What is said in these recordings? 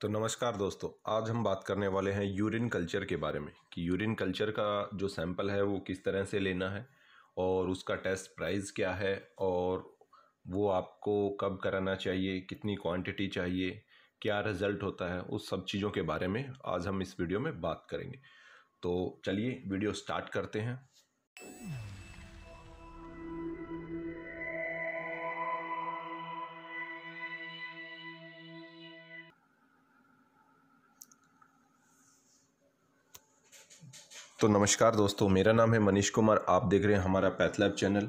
तो नमस्कार दोस्तों आज हम बात करने वाले हैं यूरिन कल्चर के बारे में कि यूरिन कल्चर का जो सैंपल है वो किस तरह से लेना है और उसका टेस्ट प्राइस क्या है और वो आपको कब कराना चाहिए कितनी क्वांटिटी चाहिए क्या रिज़ल्ट होता है उस सब चीज़ों के बारे में आज हम इस वीडियो में बात करेंगे तो चलिए वीडियो स्टार्ट करते हैं तो नमस्कार दोस्तों मेरा नाम है मनीष कुमार आप देख रहे हैं हमारा पैथलैब चैनल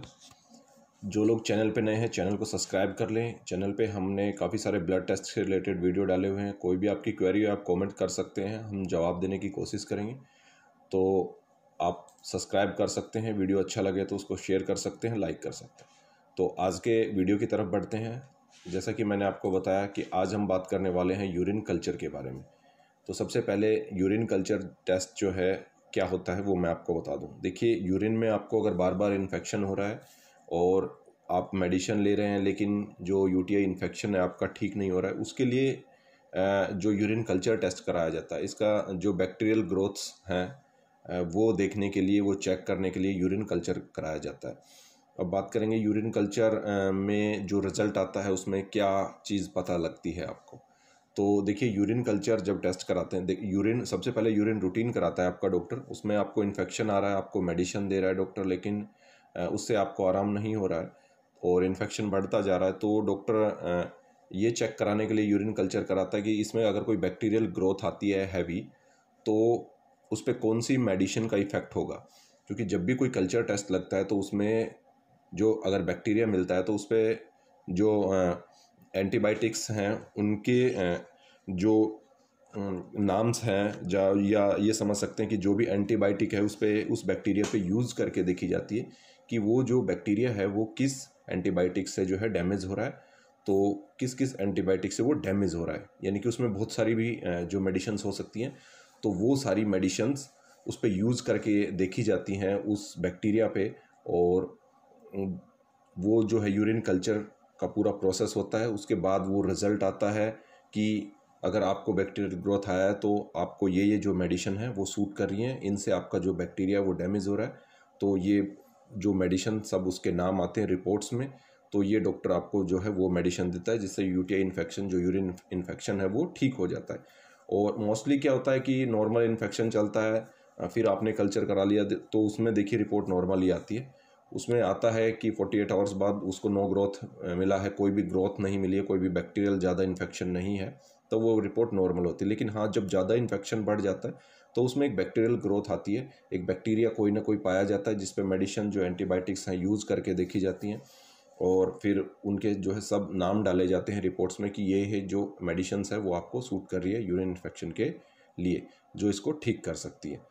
जो लोग चैनल पे नए हैं चैनल को सब्सक्राइब कर लें चैनल पे हमने काफ़ी सारे ब्लड टेस्ट से रिलेटेड वीडियो डाले हुए हैं कोई भी आपकी क्वेरी आप कमेंट कर सकते हैं हम जवाब देने की कोशिश करेंगे तो आप सब्सक्राइब कर सकते हैं वीडियो अच्छा लगे तो उसको शेयर कर सकते हैं लाइक कर सकते हैं तो आज के वीडियो की तरफ बढ़ते हैं जैसा कि मैंने आपको बताया कि आज हम बात करने वाले हैं यूरिन कल्चर के बारे में तो सबसे पहले यूरिन कल्चर टेस्ट जो है क्या होता है वो मैं आपको बता दूं देखिए यूरिन में आपको अगर बार बार इन्फेक्शन हो रहा है और आप मेडिसिन ले रहे हैं लेकिन जो यूटीआई इन्फेक्शन है आपका ठीक नहीं हो रहा है उसके लिए जो यूरिन कल्चर टेस्ट कराया जाता है इसका जो बैक्टीरियल ग्रोथ्स हैं वो देखने के लिए वो चेक करने के लिए यूरिन कल्चर कराया जाता है अब बात करेंगे यूरिन कल्चर में जो रिज़ल्ट आता है उसमें क्या चीज़ पता लगती है आपको तो देखिए यूरिन कल्चर जब टेस्ट कराते हैं यूरिन सबसे पहले यूरिन रूटीन कराता है आपका डॉक्टर उसमें आपको इन्फेक्शन आ रहा है आपको मेडिसिन दे रहा है डॉक्टर लेकिन उससे आपको आराम नहीं हो रहा है और इन्फेक्शन बढ़ता जा रहा है तो डॉक्टर ये चेक कराने के लिए यूरिन कल्चर कराता है कि इसमें अगर कोई बैक्टीरियल ग्रोथ आती है हैवी तो उस पर कौन सी मेडिसिन का इफ़ेक्ट होगा क्योंकि जब भी कोई कल्चर टेस्ट लगता है तो उसमें जो अगर बैक्टीरिया मिलता है तो उस पर जो एंटीबायोटिक्स हैं उनके जो नाम्स हैं जा या ये समझ सकते हैं कि जो भी एंटीबायोटिक है उस पर उस बैक्टीरिया पे यूज़ करके देखी जाती है कि वो जो बैक्टीरिया है वो किस एंटीबायोटिक से जो है डैमेज हो रहा है तो किस किस एंटीबायोटिक से वो डैमेज हो रहा है यानी कि उसमें बहुत सारी भी जो मेडिशन्स हो सकती हैं तो वो सारी मेडिशन्स उस पर यूज़ करके देखी जाती हैं उस बैक्टीरिया पे और वो जो है यूरिन कल्चर का पूरा प्रोसेस होता है उसके बाद वो रिज़ल्ट आता है कि अगर आपको बैक्टीरियल ग्रोथ आया है तो आपको ये ये जो मेडिसिन है वो सूट कर रही हैं इनसे आपका जो बैक्टीरिया वो डैमेज हो रहा है तो ये जो मेडिसिन सब उसके नाम आते हैं रिपोर्ट्स में तो ये डॉक्टर आपको जो है वो मेडिसिन देता है जिससे यू इन्फेक्शन जो यूरिन इन्फेक्शन है वो ठीक हो जाता है और मोस्टली क्या होता है कि नॉर्मल इन्फेक्शन चलता है फिर आपने कल्चर करा लिया तो उसमें देखिए रिपोर्ट नॉर्मल ही आती है उसमें आता है कि 48 आवर्स बाद उसको नो ग्रोथ मिला है कोई भी ग्रोथ नहीं मिली है कोई भी बैक्टीरियल ज़्यादा इन्फेक्शन नहीं है तो वो रिपोर्ट नॉर्मल होती है लेकिन हाँ जब ज़्यादा इन्फेक्शन बढ़ जाता है तो उसमें एक बैक्टीरियल ग्रोथ आती है एक बैक्टीरिया कोई ना कोई पाया जाता है जिसपे मेडिसिन जो एंटीबायोटिक्स हैं यूज़ करके देखी जाती हैं और फिर उनके जो है सब नाम डाले जाते हैं रिपोर्ट्स में कि ये है जो मेडिसिन है वो आपको सूट कर रही है यूरिन इन्फेक्शन के लिए जो इसको ठीक कर सकती है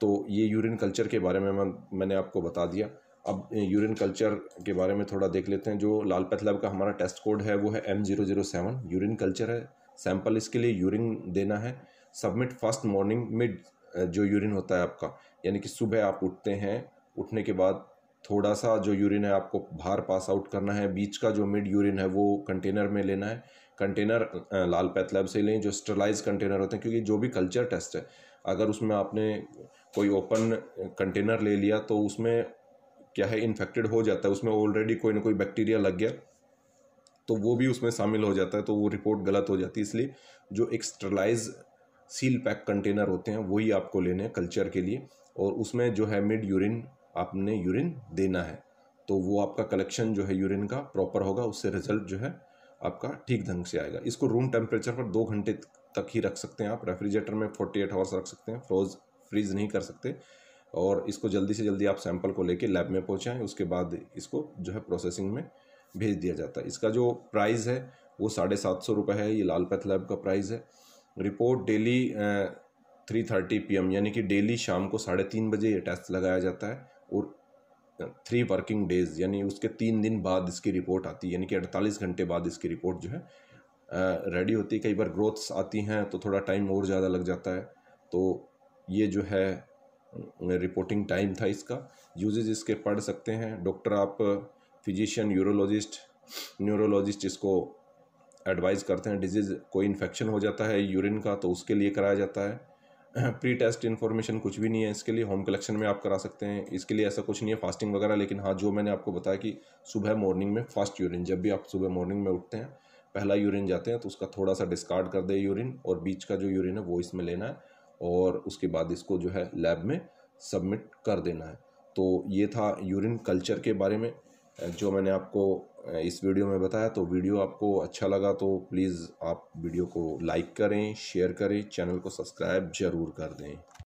तो ये यूरिन कल्चर के बारे में मैं मैंने आपको बता दिया अब यूरिन कल्चर के बारे में थोड़ा देख लेते हैं जो लाल पैथ लैब का हमारा टेस्ट कोड है वो है M zero zero seven urine culture है सैंपल इसके लिए यूरिन देना है सबमिट फर्स्ट मॉर्निंग मिड जो यूरिन होता है आपका यानी कि सुबह आप उठते हैं उठने के बाद थोड़ा सा जो यूरिन है आपको बाहर पास आउट करना है बीच का जो मिड यूरिन है वो कंटेनर में लेना है कंटेनर लाल पैथ लैब से लें जो स्टरलाइज कंटेनर होते हैं क्योंकि जो भी कल्चर टेस्ट है अगर उसमें आपने कोई ओपन कंटेनर ले लिया तो उसमें क्या है इन्फेक्टेड हो जाता है उसमें ऑलरेडी कोई ना कोई बैक्टीरिया लग गया तो वो भी उसमें शामिल हो जाता है तो वो रिपोर्ट गलत हो जाती है इसलिए जो एक्सटरलाइज सील पैक कंटेनर होते हैं वही आपको लेने हैं कल्चर के लिए और उसमें जो है मिड यूरिन आपने यूरिन देना है तो वो आपका कलेक्शन जो है यूरिन का प्रॉपर होगा उससे रिजल्ट जो है आपका ठीक ढंग से आएगा इसको रूम टेम्परेचर पर दो घंटे तक ही रख सकते हैं आप रेफ्रिजरेटर में फोर्टी एट आवर्स रख सकते हैं फ्रोज फ्रीज नहीं कर सकते और इसको जल्दी से जल्दी आप सैंपल को लेके लैब में पहुँचाएँ उसके बाद इसको जो है प्रोसेसिंग में भेज दिया जाता है इसका जो प्राइस है वो साढ़े सात सौ रुपये है ये लाल पैथ लैब का प्राइस है report daily three thirty P यानी कि डेली शाम को साढ़े तीन बजे ये टेस्ट लगाया जाता है और थ्री वर्किंग डेज यानी उसके तीन दिन बाद इसकी रिपोर्ट आती है यानी कि अड़तालीस घंटे बाद इसकी रिपोर्ट जो है रेडी होती है कई बार ग्रोथ्स आती हैं तो थोड़ा टाइम और ज़्यादा लग जाता है तो ये जो है रिपोर्टिंग टाइम था इसका यूजेज इसके पढ़ सकते हैं डॉक्टर आप फिजिशियन यूरोलॉजिस्ट न्यूरोलॉजिस्ट इसको एडवाइस करते हैं डिजीज़ कोई इन्फेक्शन हो जाता है यूरिन का तो उसके लिए कराया जाता है प्री टेस्ट इन्फॉर्मेशन कुछ भी नहीं है इसके लिए होम कलेक्शन में आप करा सकते हैं इसके लिए ऐसा कुछ नहीं है फास्टिंग वगैरह लेकिन हाँ जो मैंने आपको बताया कि सुबह मॉर्निंग में फास्ट यूरिन जब भी आप सुबह मॉर्निंग में उठते हैं पहला यूरिन जाते हैं तो उसका थोड़ा सा डिस्कार्ड कर दे यूरिन और बीच का जो यूरिन है वो इसमें लेना है और उसके बाद इसको जो है लैब में सबमिट कर देना है तो ये था यूरिन कल्चर के बारे में जो मैंने आपको इस वीडियो में बताया तो वीडियो आपको अच्छा लगा तो प्लीज़ आप वीडियो को लाइक करें शेयर करें चैनल को सब्सक्राइब ज़रूर कर दें